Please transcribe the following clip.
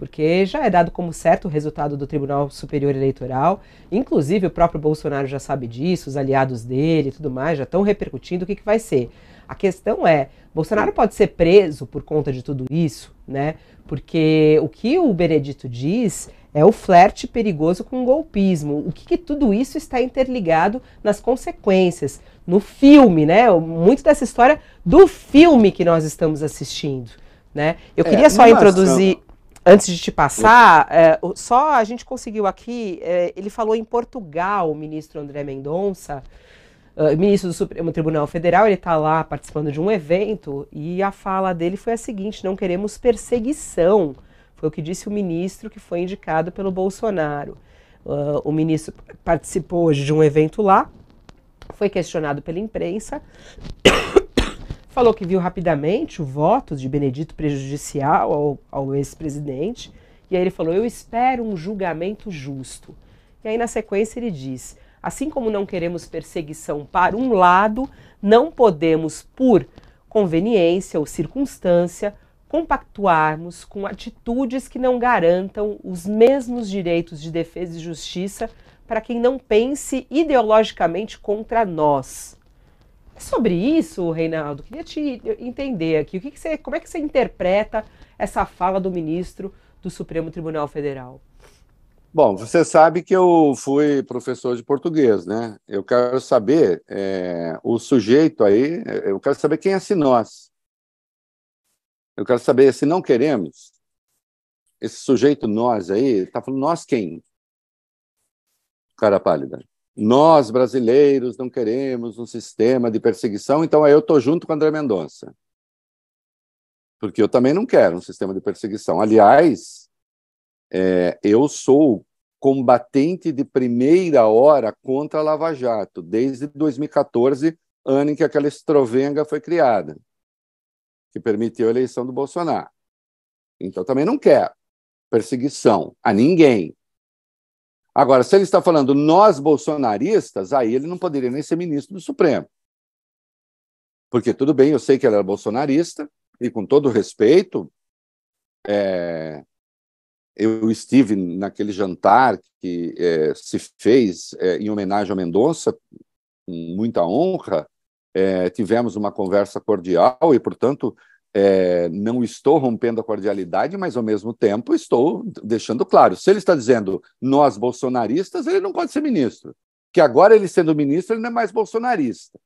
porque já é dado como certo o resultado do Tribunal Superior Eleitoral. Inclusive, o próprio Bolsonaro já sabe disso, os aliados dele e tudo mais já estão repercutindo o que, que vai ser. A questão é: Bolsonaro pode ser preso por conta de tudo isso, né? Porque o que o Benedito diz é o flerte perigoso com o golpismo. O que, que tudo isso está interligado nas consequências, no filme, né? Muito dessa história do filme que nós estamos assistindo. Né? Eu é, queria só introduzir. Antes de te passar, é, só a gente conseguiu aqui, é, ele falou em Portugal, o ministro André Mendonça, é, ministro do Supremo Tribunal Federal, ele está lá participando de um evento e a fala dele foi a seguinte: não queremos perseguição. Foi o que disse o ministro que foi indicado pelo Bolsonaro. Uh, o ministro participou hoje de um evento lá, foi questionado pela imprensa Falou que viu rapidamente o voto de Benedito prejudicial ao, ao ex-presidente. E aí ele falou: Eu espero um julgamento justo. E aí, na sequência, ele diz: Assim como não queremos perseguição para um lado, não podemos, por conveniência ou circunstância, compactuarmos com atitudes que não garantam os mesmos direitos de defesa e justiça para quem não pense ideologicamente contra nós. É sobre isso, Reinaldo, queria te entender aqui. O que, que você, como é que você interpreta essa fala do ministro do Supremo Tribunal Federal? Bom, você sabe que eu fui professor de português, né? Eu quero saber é, o sujeito aí, eu quero saber quem é se nós. Eu quero saber se não queremos. Esse sujeito nós aí, tá falando nós quem? Cara pálida. Nós, brasileiros, não queremos um sistema de perseguição, então aí eu estou junto com André Mendonça. Porque eu também não quero um sistema de perseguição. Aliás, é, eu sou combatente de primeira hora contra a Lava Jato, desde 2014, ano em que aquela estrovenga foi criada, que permitiu a eleição do Bolsonaro. Então, também não quero perseguição a ninguém. Agora, se ele está falando nós bolsonaristas, aí ele não poderia nem ser ministro do Supremo. Porque tudo bem, eu sei que ele era bolsonarista, e com todo respeito, é, eu estive naquele jantar que é, se fez é, em homenagem a Mendonça, com muita honra, é, tivemos uma conversa cordial e, portanto, é, não estou rompendo a cordialidade, mas ao mesmo tempo estou deixando claro. Se ele está dizendo nós bolsonaristas, ele não pode ser ministro. Que agora ele sendo ministro, ele não é mais bolsonarista.